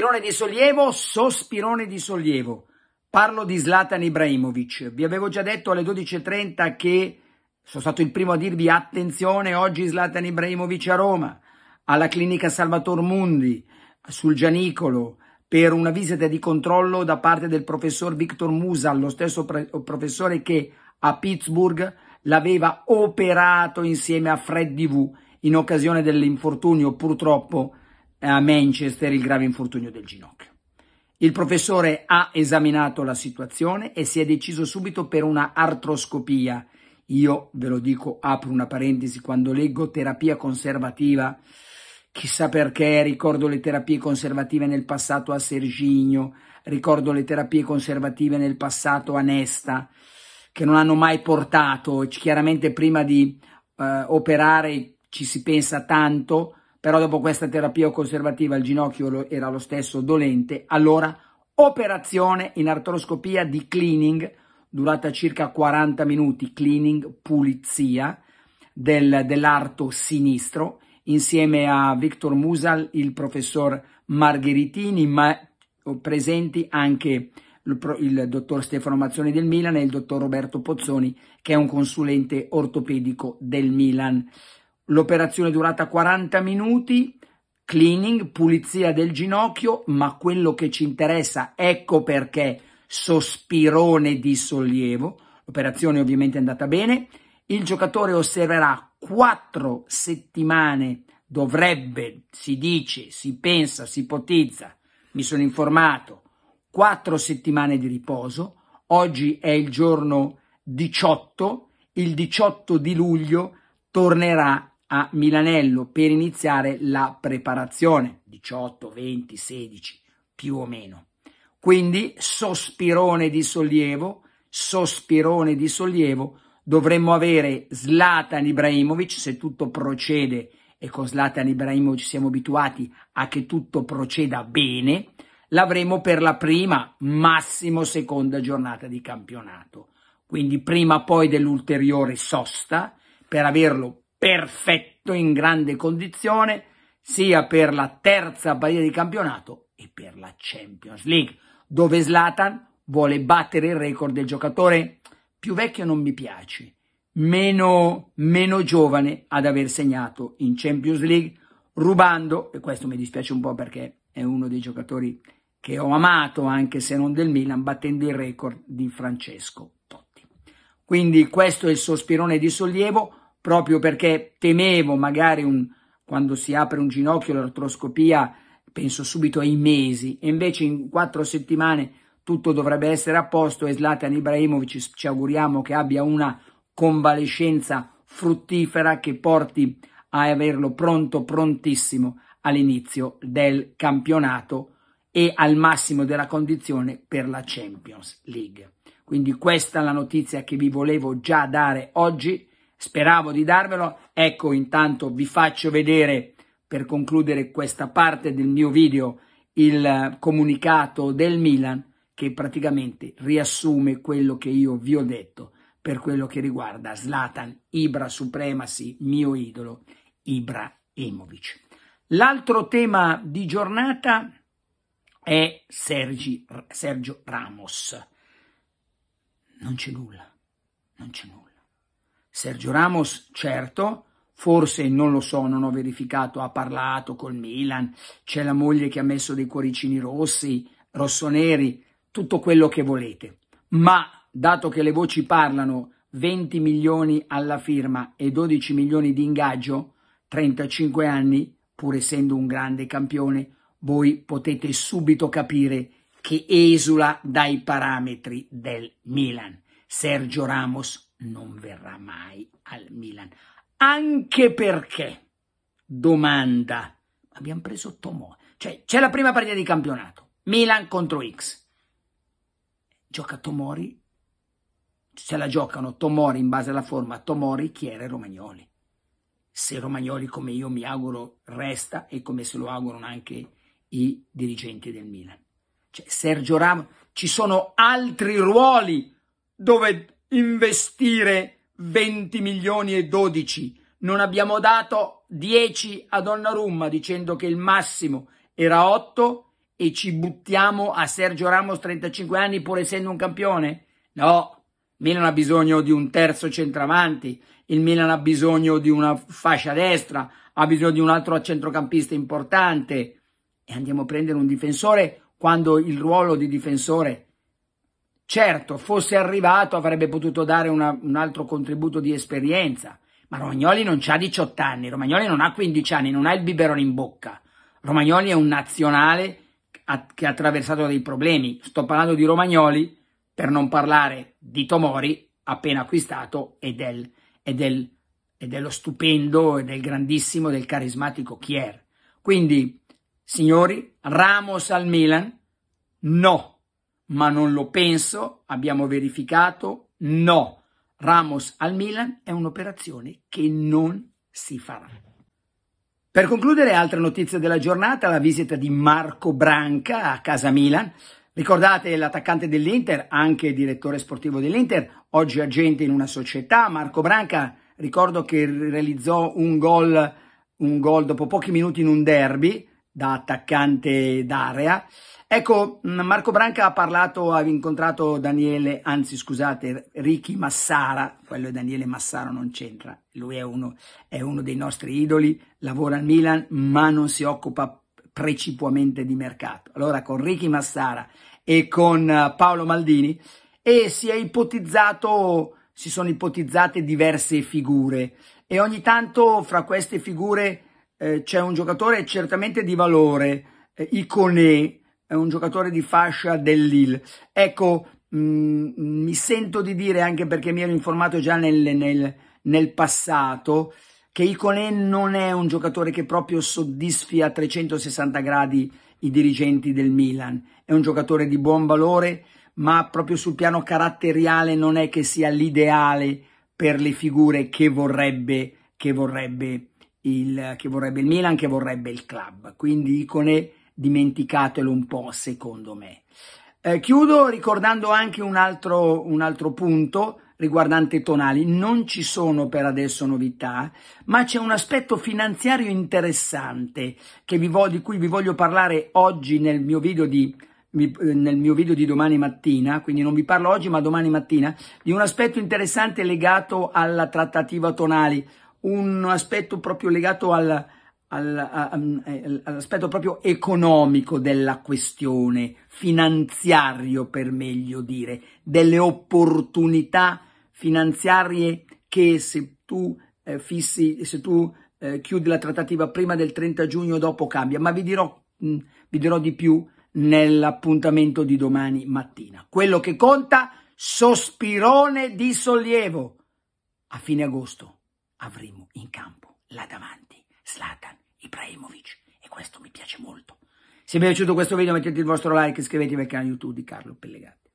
sospirone di sollievo, sospirone di sollievo. Parlo di Zlatan Ibrahimovic. Vi avevo già detto alle 12.30 che sono stato il primo a dirvi attenzione oggi Zlatan Ibrahimovic a Roma, alla clinica Salvator Mundi, sul Gianicolo, per una visita di controllo da parte del professor Victor Musa, lo stesso professore che a Pittsburgh l'aveva operato insieme a Freddy V in occasione dell'infortunio purtroppo a Manchester il grave infortunio del ginocchio. Il professore ha esaminato la situazione e si è deciso subito per una artroscopia. Io ve lo dico, apro una parentesi, quando leggo terapia conservativa, chissà perché ricordo le terapie conservative nel passato a Serginio, ricordo le terapie conservative nel passato a Nesta, che non hanno mai portato, chiaramente prima di eh, operare ci si pensa tanto, però dopo questa terapia conservativa il ginocchio era lo stesso dolente, allora operazione in artroscopia di cleaning durata circa 40 minuti, cleaning, pulizia del, dell'arto sinistro, insieme a Victor Musal, il professor Margheritini, ma presenti anche il, il dottor Stefano Mazzoni del Milan e il dottor Roberto Pozzoni, che è un consulente ortopedico del Milan. L'operazione è durata 40 minuti, cleaning, pulizia del ginocchio, ma quello che ci interessa, ecco perché sospirone di sollievo. L'operazione ovviamente è andata bene. Il giocatore osserverà 4 settimane, dovrebbe, si dice, si pensa, si ipotizza, mi sono informato, 4 settimane di riposo. Oggi è il giorno 18, il 18 di luglio tornerà a Milanello per iniziare la preparazione, 18, 20, 16 più o meno. Quindi sospirone di sollievo, sospirone di sollievo, dovremmo avere Zlatan Ibrahimovic se tutto procede e con Zlatan Ibrahimovic siamo abituati a che tutto proceda bene, l'avremo per la prima, massimo seconda giornata di campionato. Quindi prima poi dell'ulteriore sosta per averlo perfetto, in grande condizione, sia per la terza partita di campionato e per la Champions League, dove Zlatan vuole battere il record del giocatore più vecchio non mi piace, meno, meno giovane ad aver segnato in Champions League, rubando, e questo mi dispiace un po' perché è uno dei giocatori che ho amato, anche se non del Milan, battendo il record di Francesco Totti. Quindi questo è il sospirone di sollievo proprio perché temevo magari un, quando si apre un ginocchio l'artroscopia, penso subito ai mesi, e invece in quattro settimane tutto dovrebbe essere a posto e Zlatan Ibrahimovic ci auguriamo che abbia una convalescenza fruttifera che porti a averlo pronto, prontissimo all'inizio del campionato e al massimo della condizione per la Champions League. Quindi questa è la notizia che vi volevo già dare oggi Speravo di darvelo, ecco intanto vi faccio vedere per concludere questa parte del mio video il eh, comunicato del Milan che praticamente riassume quello che io vi ho detto per quello che riguarda Zlatan, Ibra Supremacy, mio idolo, Ibra Emovic. L'altro tema di giornata è Sergi, Sergio Ramos. Non c'è nulla, non c'è nulla. Sergio Ramos, certo, forse non lo so, non ho verificato, ha parlato col Milan, c'è la moglie che ha messo dei cuoricini rossi, rossoneri, tutto quello che volete. Ma dato che le voci parlano 20 milioni alla firma e 12 milioni di ingaggio, 35 anni, pur essendo un grande campione, voi potete subito capire che esula dai parametri del Milan. Sergio Ramos non verrà mai al Milan. Anche perché, domanda, abbiamo preso Tomò. Cioè, c'è la prima partita di campionato, Milan contro X. Gioca Tomori, se la giocano Tomori in base alla forma, Tomori, Chiere e Romagnoli. Se Romagnoli, come io mi auguro, resta e come se lo augurano anche i dirigenti del Milan. Cioè, Sergio Ramos, ci sono altri ruoli dove investire 20 milioni e 12. Non abbiamo dato 10 a Donnarumma dicendo che il massimo era 8 e ci buttiamo a Sergio Ramos 35 anni pur essendo un campione? No, Milan ha bisogno di un terzo centravanti, il Milan ha bisogno di una fascia destra, ha bisogno di un altro centrocampista importante e andiamo a prendere un difensore quando il ruolo di difensore è Certo, fosse arrivato avrebbe potuto dare una, un altro contributo di esperienza, ma Romagnoli non ha 18 anni, Romagnoli non ha 15 anni, non ha il biberone in bocca. Romagnoli è un nazionale che ha attraversato dei problemi. Sto parlando di Romagnoli per non parlare di Tomori appena acquistato e, del, e, del, e dello stupendo e del grandissimo, del carismatico Chier. Quindi, signori, Ramos al Milan? No ma non lo penso, abbiamo verificato, no. Ramos al Milan è un'operazione che non si farà. Per concludere, altra notizia della giornata, la visita di Marco Branca a casa Milan. Ricordate l'attaccante dell'Inter, anche direttore sportivo dell'Inter, oggi agente in una società. Marco Branca, ricordo che realizzò un gol, un gol dopo pochi minuti in un derby da attaccante d'area. Ecco, mm, Marco Branca ha parlato, ha incontrato Daniele, anzi scusate, Ricky Massara, quello è Daniele Massara, non c'entra, lui è uno, è uno dei nostri idoli, lavora al Milan, ma non si occupa precipuamente di mercato. Allora con Ricky Massara e con eh, Paolo Maldini e si è ipotizzato, si sono ipotizzate diverse figure e ogni tanto fra queste figure eh, c'è un giocatore certamente di valore, eh, Iconé, è un giocatore di fascia del Lille. Ecco, mh, mm, mi sento di dire, anche perché mi ero informato già nel, nel, nel passato, che Iconé non è un giocatore che proprio soddisfi a 360 gradi i dirigenti del Milan. È un giocatore di buon valore, ma proprio sul piano caratteriale non è che sia l'ideale per le figure che vorrebbe, che vorrebbe il, che vorrebbe il Milan, che vorrebbe il club. Quindi icone, dimenticatelo un po', secondo me. Eh, chiudo ricordando anche un altro, un altro punto riguardante Tonali. Non ci sono per adesso novità, ma c'è un aspetto finanziario interessante vo- di cui vi voglio parlare oggi nel mio video di eh, nel mio video di domani mattina, quindi non vi parlo oggi ma domani mattina, di un aspetto interessante legato alla trattativa Tonali un aspetto proprio legato mm, eh, al, all'aspetto proprio economico della questione, finanziario per meglio dire, delle opportunità finanziarie che se tu eh, fissi, se tu eh, chiudi la trattativa prima del 30 giugno dopo cambia, ma vi dirò, mh, mm, vi dirò di più nell'appuntamento di domani mattina. Quello che conta, sospirone di sollievo a fine agosto avremo in campo là davanti Slatan Ibrahimovic e questo mi piace molto. Se vi è piaciuto questo video mettete il vostro like, iscrivetevi al canale YouTube di Carlo Pellegatti.